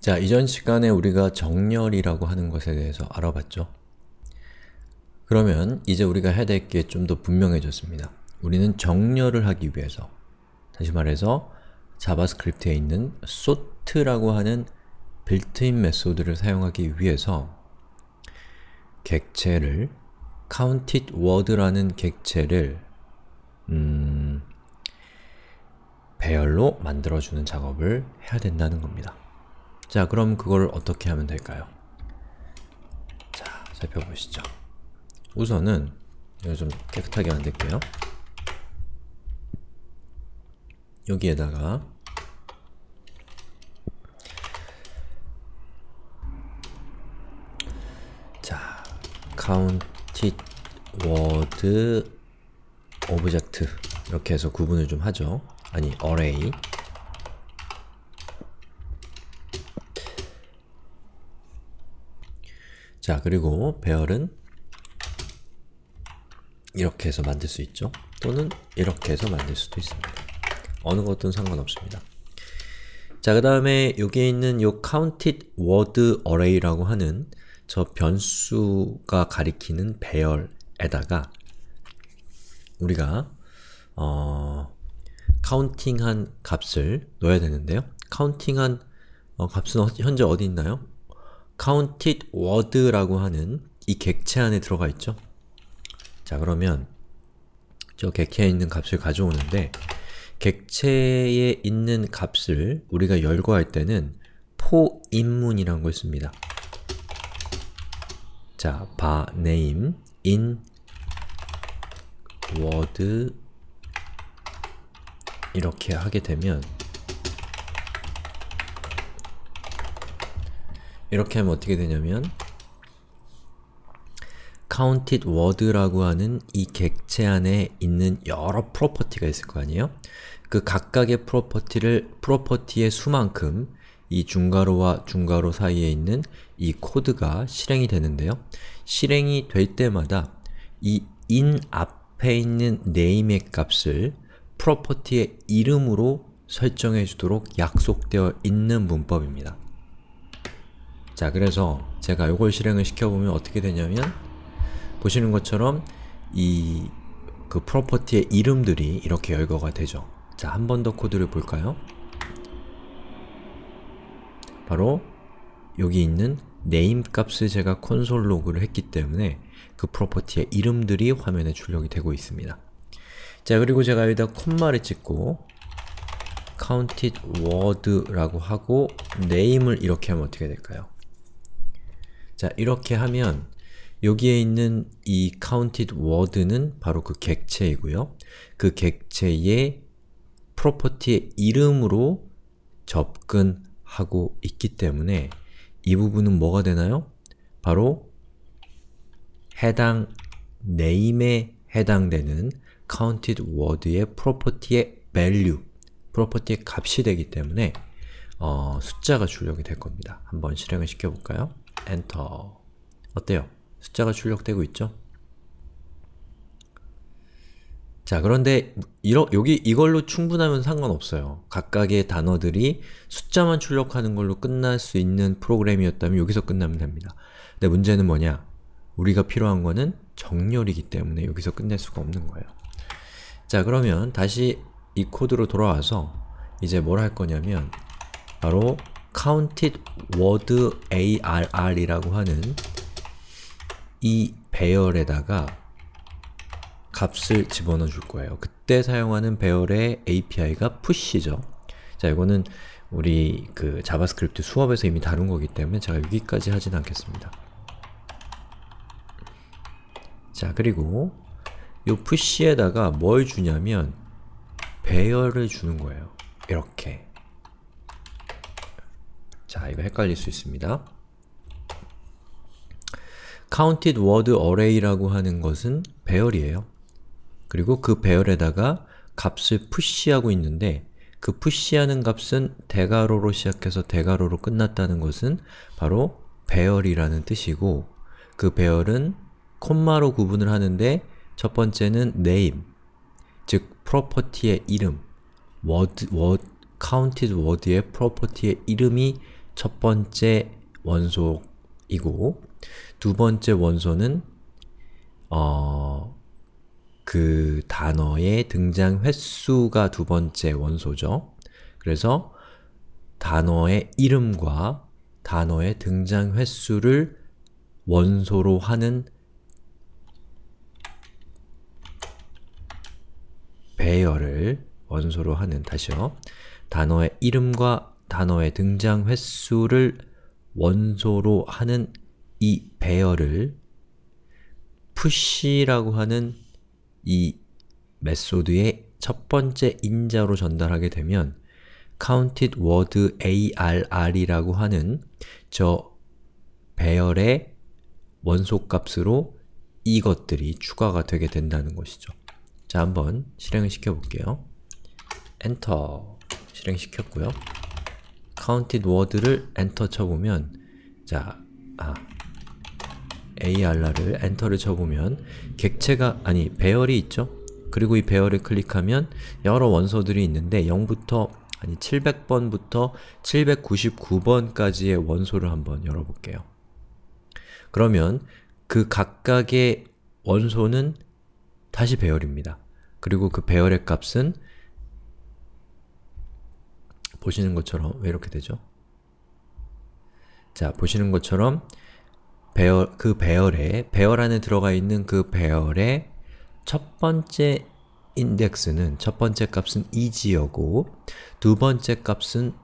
자, 이전 시간에 우리가 정렬이라고 하는 것에 대해서 알아봤죠? 그러면 이제 우리가 해야 될 게 좀 더 분명해졌습니다. 우리는 정렬을 하기 위해서 다시 말해서 자바스크립트에 있는 sort라고 하는 빌트인 메소드를 사용하기 위해서 객체를 countedWord라는 객체를 음, 배열로 만들어주는 작업을 해야 된다는 겁니다. 자, 그럼 그걸 어떻게 하면 될까요? 자, 살펴보시죠. 우선은 이거 좀 깨끗하게 만들게요. 여기에다가 자, counted word object 이렇게 해서 구분을 좀 하죠. 아니, array 자, 그리고 배열은 이렇게 해서 만들 수 있죠. 또는 이렇게 해서 만들 수도 있습니다. 어느 것든 상관없습니다. 자, 그 다음에 여기에 있는 요 counted word array라고 하는 저 변수가 가리키는 배열에다가 우리가 어, 카운팅한 값을 넣어야 되는데요. 카운팅한 어, 값은 어, 현재 어디 있나요? counted word라고 하는 이 객체 안에 들어가 있죠? 자 그러면 저 객체에 있는 값을 가져오는데 객체에 있는 값을 우리가 열거할 때는 포인문이라는 걸 씁니다. 자, 바 name in word 이렇게 하게 되면 이렇게 하면 어떻게 되냐면 counted word라고 하는 이 객체 안에 있는 여러 프로퍼티가 있을 거 아니에요? 그 각각의 프로퍼티를 프로퍼티의 수만큼 이 중괄호와 중괄호 사이에 있는 이 코드가 실행이 되는데요. 실행이 될 때마다 이 in 앞에 있는 name의 값을 프로퍼티의 이름으로 설정해 주도록 약속되어 있는 문법입니다. 자 그래서 제가 이걸 실행을 시켜보면 어떻게 되냐면 보시는 것처럼 이 그 프로퍼티의 이름들이 이렇게 열거가 되죠. 자, 한 번 더 코드를 볼까요? 바로 여기 있는 name 값을 제가 콘솔 로그를 했기 때문에 그 프로퍼티의 이름들이 화면에 출력이 되고 있습니다. 자, 그리고 제가 여기다 콤마를 찍고 counted word라고 하고 name을 이렇게 하면 어떻게 될까요? 자, 이렇게 하면 여기에 있는 이 counted word는 바로 그 객체이고요. 그 객체의 프로퍼티의 이름으로 접근하고 있기 때문에 이 부분은 뭐가 되나요? 바로 해당 name에 해당되는 counted word의 프로퍼티의 value, 프로퍼티의 값이 되기 때문에 어, 숫자가 출력이 될 겁니다. 한번 실행을 시켜볼까요? 엔터 어때요? 숫자가 출력되고 있죠? 자 그런데 이러, 여기 이걸로 충분하면 상관없어요. 각각의 단어들이 숫자만 출력하는 걸로 끝날 수 있는 프로그램이었다면 여기서 끝나면 됩니다. 근데 문제는 뭐냐? 우리가 필요한 거는 정렬이기 때문에 여기서 끝낼 수가 없는 거예요. 자 그러면 다시 이 코드로 돌아와서 이제 뭘 할 거냐면 바로 counted word arr이라고 하는 이 배열에다가 값을 집어넣어 줄 거예요. 그때 사용하는 배열의 API가 push죠. 자, 이거는 우리 그 자바스크립트 수업에서 이미 다룬 거기 때문에 제가 여기까지 하진 않겠습니다. 자, 그리고 이 push에다가 뭘 주냐면 배열을 주는 거예요. 이렇게. 자, 이거 헷갈릴 수 있습니다. counted word array라고 하는 것은 배열이에요. 그리고 그 배열에다가 값을 푸시하고 있는데 그 푸시하는 값은 대괄호로 시작해서 대괄호로 끝났다는 것은 바로 배열이라는 뜻이고 그 배열은 콤마로 구분을 하는데 첫 번째는 name, 즉 프로퍼티의 이름, word, word, counted word의 프로퍼티의 이름이 첫 번째 원소이고 두 번째 원소는 어, 그 단어의 등장 횟수가 두 번째 원소죠. 그래서 단어의 이름과 단어의 등장 횟수를 원소로 하는 배열을 원소로 하는 다시요. 단어의 이름과 단어의 등장 횟수를 원소로 하는 이 배열을 푸시라고 하는 이 메소드의 첫 번째 인자로 전달하게 되면 counted word arr이라고 하는 저 배열의 원소값으로 이것들이 추가가 되게 된다는 것이죠. 자, 한번 실행을 시켜볼게요. 엔터 실행시켰고요. counted word를 엔터 쳐보면 자, 아, arr를 엔터를 쳐보면 객체가 아니 배열이 있죠? 그리고 이 배열을 클릭하면 여러 원소들이 있는데 0부터 아니 700번부터 799번까지의 원소를 한번 열어볼게요. 그러면 그 각각의 원소는 다시 배열입니다. 그리고 그 배열의 값은 보시는 것처럼 왜 이렇게 되죠? 자, 보시는 것처럼 배열, 그 배열에, 배열 안에 들어가 있는 그 배열의 첫 번째 인덱스는 첫 번째 값은 2지어고 두 번째 값은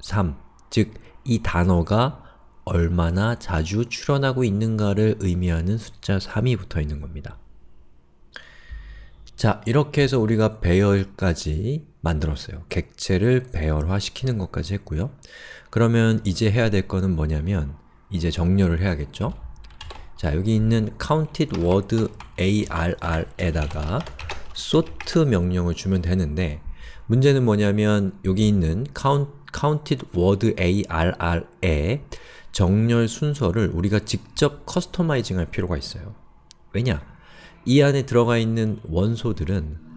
3, 즉 이 단어가 얼마나 자주 출현하고 있는가를 의미하는 숫자 3이 붙어 있는 겁니다. 자, 이렇게 해서 우리가 배열까지 만들었어요. 객체를 배열화시키는 것까지 했고요. 그러면 이제 해야 될 거는 뭐냐면 이제 정렬을 해야겠죠? 자, 여기 있는 counted word arr에다가 sort 명령을 주면 되는데 문제는 뭐냐면 여기 있는 count, counted word a r r 에 정렬 순서를 우리가 직접 커스터마이징 할 필요가 있어요. 왜냐? 이 안에 들어가 있는 원소들은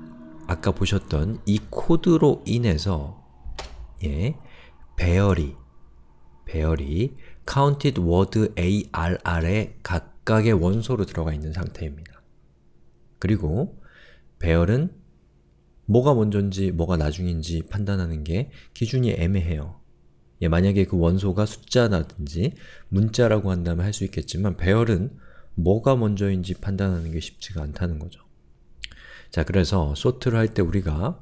아까 보셨던 이 코드로 인해서 예, 배열이 배열이 counted word arr에 각각의 원소로 들어가 있는 상태입니다. 그리고 배열은 뭐가 먼저인지 뭐가 나중인지 판단하는 게 기준이 애매해요. 예, 만약에 그 원소가 숫자라든지 문자라고 한다면 할 수 있겠지만 배열은 뭐가 먼저인지 판단하는 게 쉽지가 않다는 거죠. 자, 그래서 sort를 할 때 우리가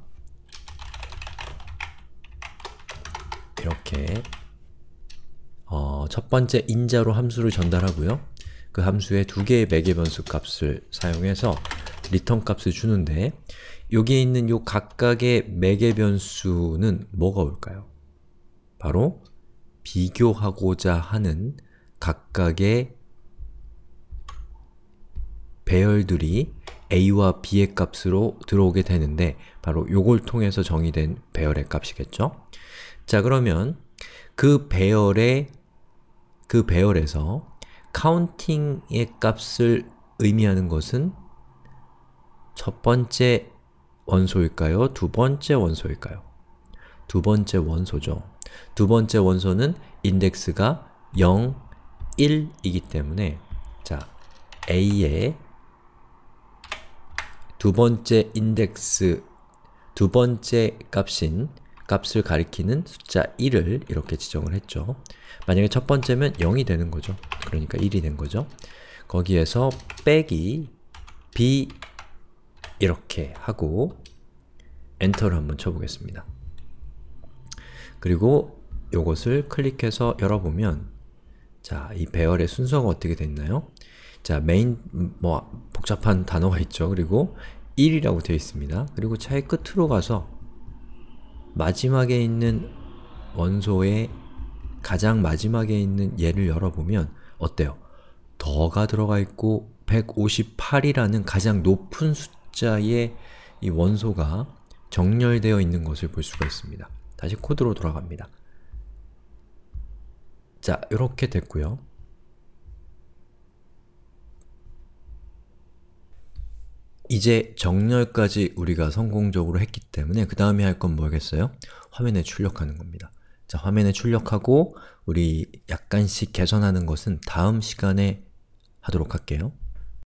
이렇게 어, 첫 번째 인자로 함수를 전달하고요. 그 함수에 두 개의 매개 변수 값을 사용해서 리턴 값을 주는데 여기에 있는 요 각각의 매개 변수는 뭐가 올까요? 바로 비교하고자 하는 각각의 배열들이 a와 b의 값으로 들어오게 되는데 바로 요걸 통해서 정의된 배열의 값이겠죠? 자 그러면 그 배열의 그 배열에서 카운팅의 값을 의미하는 것은 첫 번째 원소일까요? 두 번째 원소일까요? 두 번째 원소죠. 두 번째 원소는 인덱스가 0, 1이기 때문에 자, a의 두 번째 인덱스, 두 번째 값인 값을 가리키는 숫자 1을 이렇게 지정을 했죠. 만약에 첫 번째면 0이 되는 거죠. 그러니까 1이 된 거죠. 거기에서 빼기 b 이렇게 하고 엔터를 한번 쳐보겠습니다. 그리고 요것을 클릭해서 열어보면 자, 이 배열의 순서가 어떻게 됐나요? 자, 메인 뭐 복잡한 단어가 있죠. 그리고 1이라고 되어 있습니다. 그리고 차의 끝으로 가서 마지막에 있는 원소의 가장 마지막에 있는 예를 열어보면 어때요? 더가 들어가 있고 158이라는 가장 높은 숫자의 이 원소가 정렬되어 있는 것을 볼 수가 있습니다. 다시 코드로 돌아갑니다. 자, 이렇게 됐고요. 이제 정렬까지 우리가 성공적으로 했기 때문에 그 다음에 할 건 뭐겠어요? 화면에 출력하는 겁니다. 자, 화면에 출력하고 우리 약간씩 개선하는 것은 다음 시간에 하도록 할게요.